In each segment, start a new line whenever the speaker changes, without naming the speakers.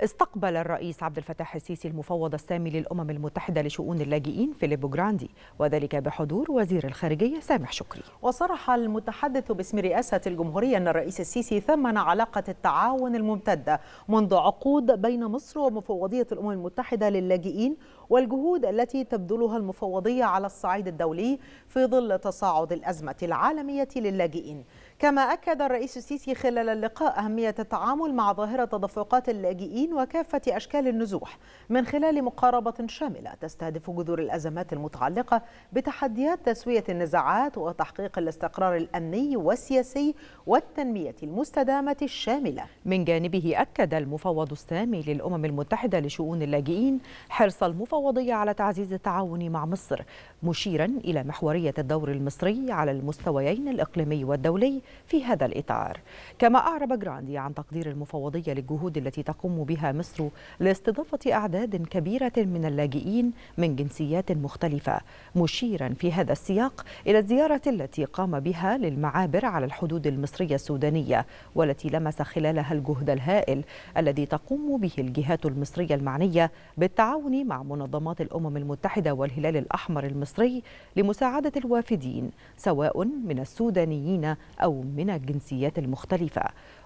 استقبل الرئيس عبد الفتاح السيسي المفوض السامي للأمم المتحدة لشؤون اللاجئين
فيليبو جراندي وذلك بحضور
وزير الخارجية سامح شكري
وصرح المتحدث باسم رئاسة الجمهورية أن الرئيس السيسي ثمن علاقة التعاون الممتدة منذ عقود بين مصر ومفوضية الأمم المتحدة للاجئين والجهود التي تبذلها المفوضية على الصعيد الدولي في ظل تصاعد الأزمة العالمية للاجئين كما أكد الرئيس السيسي خلال اللقاء أهمية التعامل مع ظاهرة تدفقات اللاجئين وكافة أشكال النزوح من خلال مقاربة شاملة تستهدف جذور الأزمات المتعلقة بتحديات تسوية النزاعات وتحقيق الاستقرار الأمني والسياسي والتنمية المستدامة الشاملة
من جانبه أكد المفوض السامي للأمم المتحدة لشؤون اللاجئين حرص المفوضية على تعزيز التعاون مع مصر مشيرا إلى محورية الدور المصري على المستويين الإقليمي والدولي في هذا الإطار كما أعرب جراندي عن تقدير المفوضية للجهود التي تقوم بها مصر لاستضافة أعداد كبيرة من اللاجئين من جنسيات مختلفة مشيرا في هذا السياق إلى الزيارة التي قام بها للمعابر على الحدود المصرية السودانية والتي لمس خلالها الجهد الهائل الذي تقوم به الجهات المصرية المعنية بالتعاون مع منظمات الأمم المتحدة والهلال الأحمر المصري لمساعدة الوافدين سواء من السودانيين أو من الجنسيات المختلفة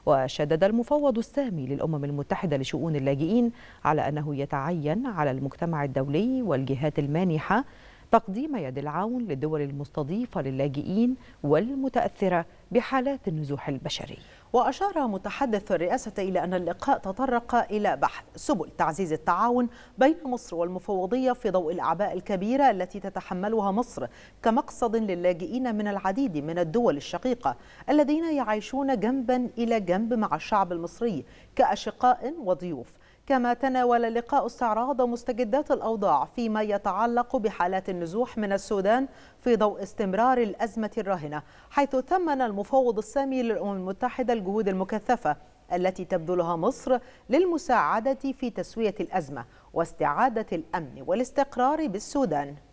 وشدد المفوض السامي للأمم المتحدة لشؤون اللاجئين على أنه يتعين على المجتمع الدولي والجهات المانحة تقديم يد العون للدول المستضيفة للاجئين والمتأثرة
بحالات النزوح البشري وأشار متحدث الرئاسة إلى أن اللقاء تطرق إلى بحث سبل تعزيز التعاون بين مصر والمفوضية في ضوء الأعباء الكبيرة التي تتحملها مصر كمقصد للاجئين من العديد من الدول الشقيقة الذين يعيشون جنبا إلى جنب مع الشعب المصري كأشقاء وضيوف كما تناول اللقاء استعراض مستجدات الأوضاع فيما يتعلق بحالات النزوح من السودان في ضوء استمرار الأزمة الراهنة حيث ثمن المفوض السامي للأمم المتحدة الجهود المكثفة التي تبذلها مصر للمساعدة في تسوية الأزمة واستعادة الأمن والاستقرار بالسودان